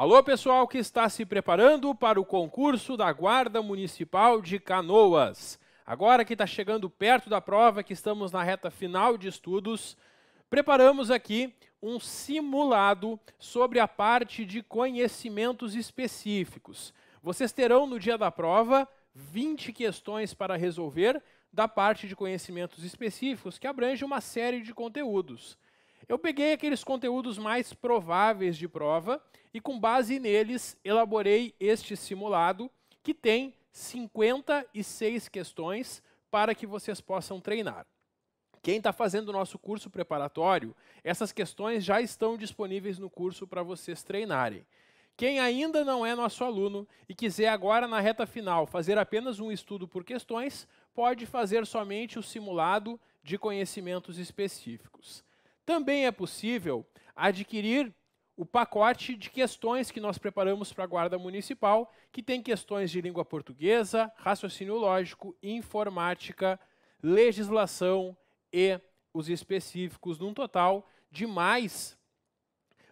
Alô, pessoal que está se preparando para o concurso da Guarda Municipal de Canoas. Agora que está chegando perto da prova, que estamos na reta final de estudos, preparamos aqui um simulado sobre a parte de conhecimentos específicos. Vocês terão no dia da prova 20 questões para resolver da parte de conhecimentos específicos, que abrange uma série de conteúdos. Eu peguei aqueles conteúdos mais prováveis de prova e, com base neles, elaborei este simulado que tem 56 questões para que vocês possam treinar. Quem está fazendo o nosso curso preparatório, essas questões já estão disponíveis no curso para vocês treinarem. Quem ainda não é nosso aluno e quiser agora na reta final fazer apenas um estudo por questões, pode fazer somente o simulado de conhecimentos específicos. Também é possível adquirir o pacote de questões que nós preparamos para a Guarda Municipal, que tem questões de língua portuguesa, raciocínio lógico, informática, legislação e os específicos, num total de mais,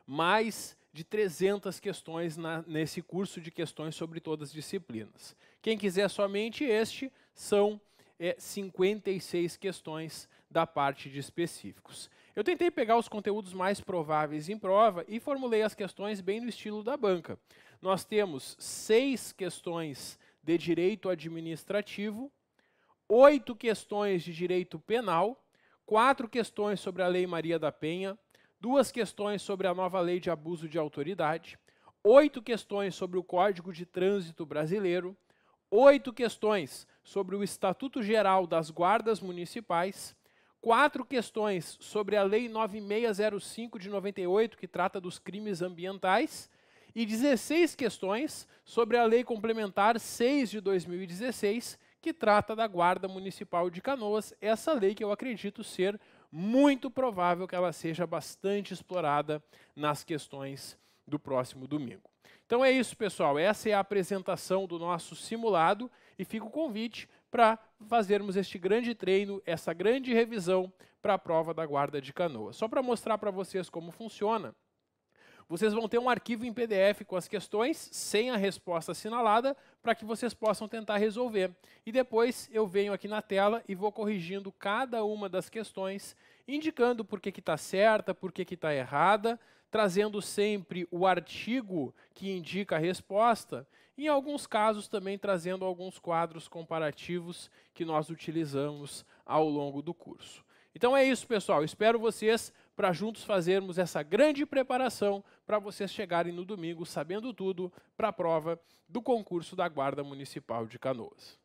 mais de 300 questões na, nesse curso de questões sobre todas as disciplinas. Quem quiser somente este, são é, eh, 56 questões da parte de específicos. Eu tentei pegar os conteúdos mais prováveis em prova e formulei as questões bem no estilo da banca. Nós temos seis questões de direito administrativo, oito questões de direito penal, quatro questões sobre a Lei Maria da Penha, duas questões sobre a nova lei de abuso de autoridade, oito questões sobre o Código de Trânsito Brasileiro, oito questões sobre o Estatuto Geral das Guardas Municipais quatro questões sobre a Lei 9605 de 98, que trata dos crimes ambientais, e 16 questões sobre a Lei Complementar 6 de 2016, que trata da Guarda Municipal de Canoas, essa lei que eu acredito ser muito provável que ela seja bastante explorada nas questões do próximo domingo. Então é isso, pessoal. Essa é a apresentação do nosso simulado e fica o convite para fazermos este grande treino, essa grande revisão para a prova da guarda de canoa. Só para mostrar para vocês como funciona, vocês vão ter um arquivo em PDF com as questões, sem a resposta assinalada, para que vocês possam tentar resolver. E depois eu venho aqui na tela e vou corrigindo cada uma das questões, indicando por que está certa, por que está errada, trazendo sempre o artigo que indica a resposta em alguns casos também trazendo alguns quadros comparativos que nós utilizamos ao longo do curso. Então é isso, pessoal. Espero vocês para juntos fazermos essa grande preparação para vocês chegarem no domingo sabendo tudo para a prova do concurso da Guarda Municipal de Canoas.